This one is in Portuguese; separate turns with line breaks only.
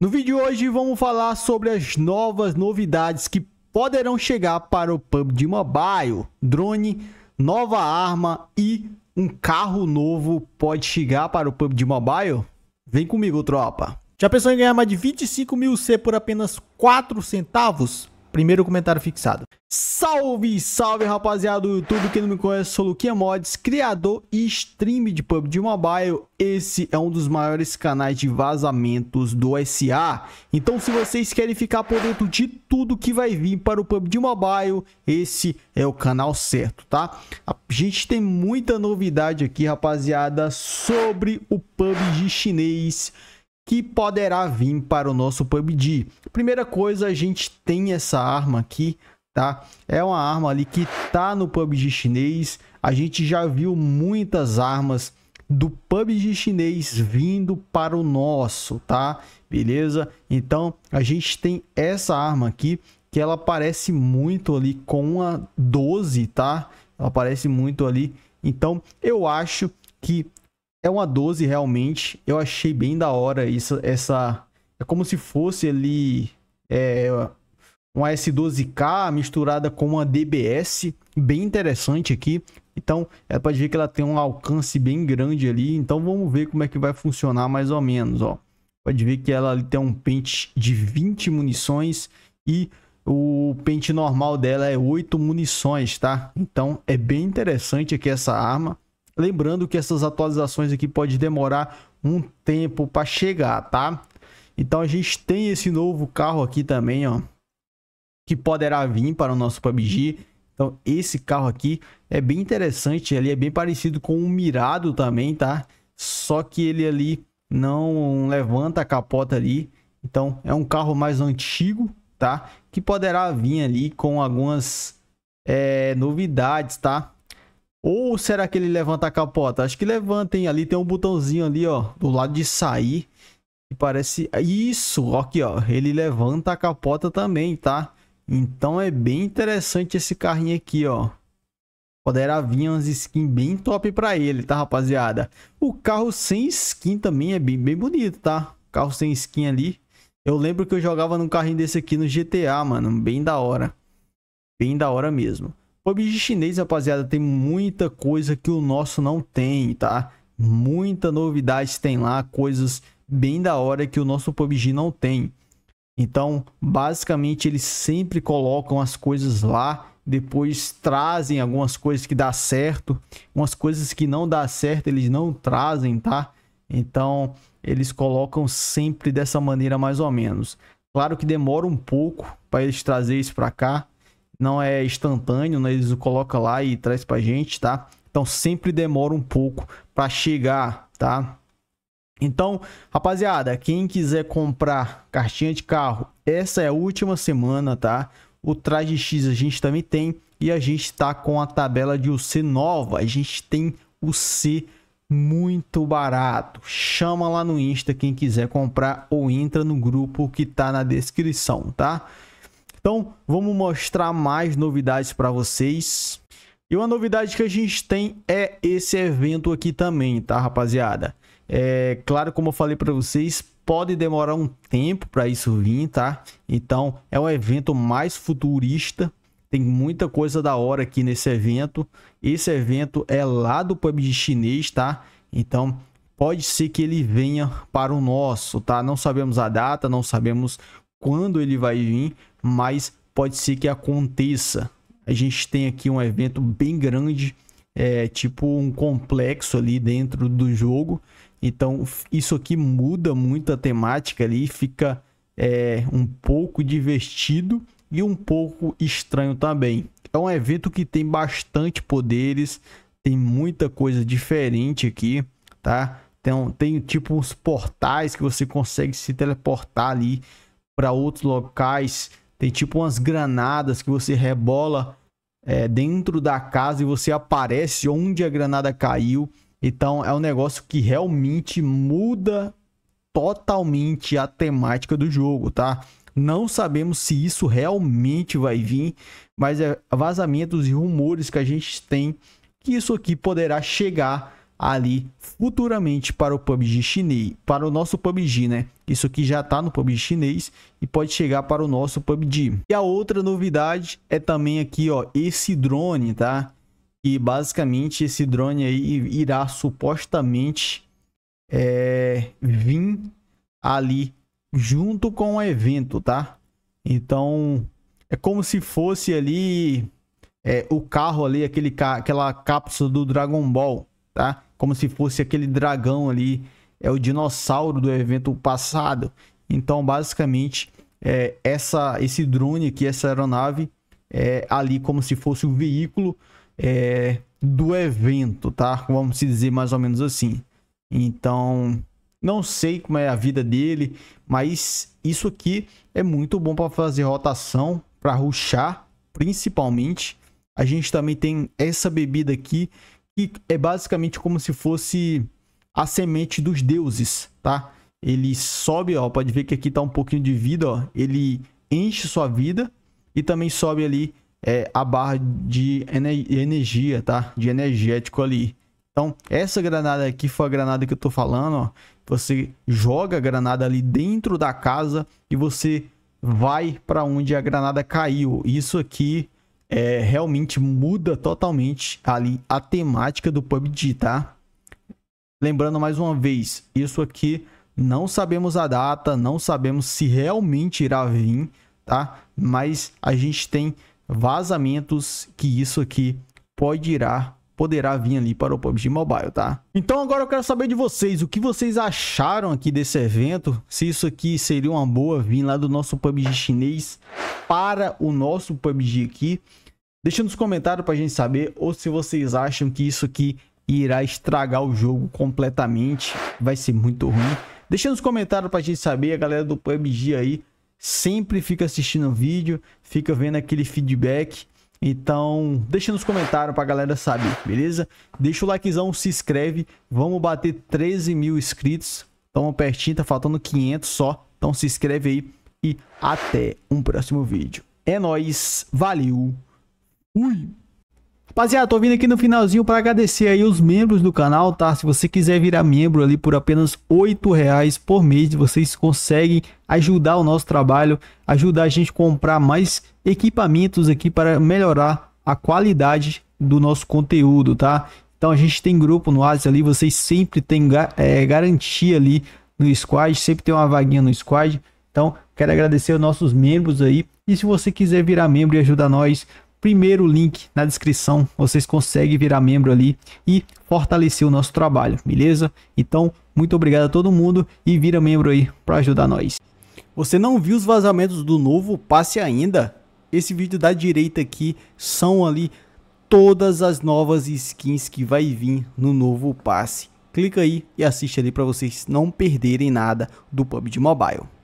No vídeo de hoje vamos falar sobre as novas novidades que poderão chegar para o PUBG Mobile. Drone, nova arma e um carro novo pode chegar para o PUBG Mobile? Vem comigo, tropa. Já pensou em ganhar mais de 25 mil C por apenas 4 centavos? Primeiro comentário fixado. Salve, salve rapaziada do YouTube, quem não me conhece, sou Luquinha Mods, criador e stream de PUBG Mobile. Esse é um dos maiores canais de vazamentos do SA. Então se vocês querem ficar por dentro de tudo que vai vir para o PUBG Mobile, esse é o canal certo, tá? A gente tem muita novidade aqui, rapaziada, sobre o PUBG chinês que poderá vir para o nosso PUBG. Primeira coisa, a gente tem essa arma aqui, tá? É uma arma ali que tá no PUBG chinês. A gente já viu muitas armas do PUBG chinês vindo para o nosso, tá? Beleza? Então, a gente tem essa arma aqui que ela parece muito ali com uma 12, tá? Ela parece muito ali. Então, eu acho que é uma 12 realmente. Eu achei bem da hora isso, essa... É como se fosse ali... É, uma S12K misturada com uma DBS, bem interessante aqui. Então, é pode ver que ela tem um alcance bem grande ali. Então, vamos ver como é que vai funcionar mais ou menos, ó. Pode ver que ela tem um pente de 20 munições e o pente normal dela é 8 munições, tá? Então, é bem interessante aqui essa arma. Lembrando que essas atualizações aqui pode demorar um tempo para chegar, tá? Então, a gente tem esse novo carro aqui também, ó que poderá vir para o nosso PUBG. Então, esse carro aqui é bem interessante, ele é bem parecido com o Mirado também, tá? Só que ele ali não levanta a capota ali. Então, é um carro mais antigo, tá? Que poderá vir ali com algumas é, novidades, tá? Ou será que ele levanta a capota? Acho que levanta, hein? Ali tem um botãozinho ali, ó, do lado de sair. E parece... Isso! Aqui, ó. Ele levanta a capota também, tá? Então é bem interessante esse carrinho aqui, ó. Poderá vir umas skins bem top pra ele, tá, rapaziada? O carro sem skin também é bem, bem bonito, tá? Carro sem skin ali. Eu lembro que eu jogava num carrinho desse aqui no GTA, mano. Bem da hora. Bem da hora mesmo. PUBG chinês, rapaziada, tem muita coisa que o nosso não tem, tá? Muita novidade tem lá, coisas bem da hora que o nosso PUBG não tem. Então, basicamente, eles sempre colocam as coisas lá, depois trazem algumas coisas que dá certo, umas coisas que não dá certo, eles não trazem, tá? Então, eles colocam sempre dessa maneira mais ou menos. Claro que demora um pouco para eles trazer isso para cá, não é instantâneo, né? eles o colocam lá e trazem para gente, tá? Então sempre demora um pouco para chegar, tá? Então, rapaziada, quem quiser comprar cartinha de carro, essa é a última semana, tá? O traje X a gente também tem e a gente tá com a tabela de UC nova. A gente tem o C muito barato. Chama lá no Insta quem quiser comprar ou entra no grupo que tá na descrição, tá? Então, vamos mostrar mais novidades para vocês. E uma novidade que a gente tem é esse evento aqui também, tá, rapaziada? É, claro, como eu falei para vocês, pode demorar um tempo para isso vir, tá? Então, é um evento mais futurista. Tem muita coisa da hora aqui nesse evento. Esse evento é lá do PUBG chinês, tá? Então, pode ser que ele venha para o nosso, tá? Não sabemos a data, não sabemos quando ele vai vir, mas pode ser que aconteça. A gente tem aqui um evento bem grande é, tipo um complexo ali dentro do jogo. Então isso aqui muda muito a temática ali, fica é, um pouco divertido e um pouco estranho também. É um evento que tem bastante poderes, tem muita coisa diferente aqui, tá? Então tem tipo uns portais que você consegue se teleportar ali para outros locais. Tem tipo umas granadas que você rebola é, dentro da casa e você aparece onde a granada caiu. Então é um negócio que realmente muda totalmente a temática do jogo, tá? Não sabemos se isso realmente vai vir, mas é vazamentos e rumores que a gente tem que isso aqui poderá chegar ali futuramente para o PUBG chinês, para o nosso PUBG, né? Isso aqui já está no PUBG chinês e pode chegar para o nosso PUBG. E a outra novidade é também aqui, ó, esse drone, tá? E basicamente esse drone aí irá supostamente é, vir ali junto com o evento, tá? Então é como se fosse ali é, o carro ali, aquele, aquela cápsula do Dragon Ball, tá? como se fosse aquele dragão ali, é o dinossauro do evento passado. Então, basicamente, é, essa, esse drone aqui, essa aeronave, é ali como se fosse o veículo é, do evento, tá? Vamos dizer mais ou menos assim. Então, não sei como é a vida dele, mas isso aqui é muito bom para fazer rotação, para ruxar, principalmente. A gente também tem essa bebida aqui que é basicamente como se fosse a semente dos deuses, tá? Ele sobe, ó, pode ver que aqui tá um pouquinho de vida, ó, ele enche sua vida e também sobe ali é, a barra de ener energia, tá? De energético ali. Então, essa granada aqui foi a granada que eu tô falando, ó. Você joga a granada ali dentro da casa e você vai para onde a granada caiu. Isso aqui é, realmente muda totalmente ali a temática do PUBG, tá? Lembrando mais uma vez, isso aqui não sabemos a data, não sabemos se realmente irá vir, tá? Mas a gente tem vazamentos que isso aqui pode irá poderá vir ali para o PUBG Mobile, tá? Então agora eu quero saber de vocês, o que vocês acharam aqui desse evento? Se isso aqui seria uma boa vir lá do nosso PUBG chinês para o nosso PUBG aqui. Deixa nos comentários para a gente saber, ou se vocês acham que isso aqui irá estragar o jogo completamente, vai ser muito ruim. Deixa nos comentários para a gente saber, a galera do PUBG aí sempre fica assistindo o vídeo, fica vendo aquele feedback então, deixa nos comentários pra galera saber, beleza? Deixa o likezão, se inscreve. Vamos bater 13 mil inscritos. Tamo pertinho, tá faltando 500 só. Então se inscreve aí e até um próximo vídeo. É nóis, valeu, fui! Rapaziada, tô vindo aqui no finalzinho para agradecer aí os membros do canal, tá? Se você quiser virar membro ali por apenas oito reais por mês, vocês conseguem ajudar o nosso trabalho, ajudar a gente a comprar mais equipamentos aqui para melhorar a qualidade do nosso conteúdo, tá? Então a gente tem grupo no WhatsApp ali, vocês sempre tem é, garantia ali no squad, sempre tem uma vaguinha no squad. Então quero agradecer aos nossos membros aí. E se você quiser virar membro e ajudar nós, primeiro link na descrição. Vocês conseguem virar membro ali e fortalecer o nosso trabalho, beleza? Então, muito obrigado a todo mundo e vira membro aí para ajudar nós. Você não viu os vazamentos do novo passe ainda? Esse vídeo da direita aqui são ali todas as novas skins que vai vir no novo passe. Clica aí e assiste ali para vocês não perderem nada do PUBG Mobile.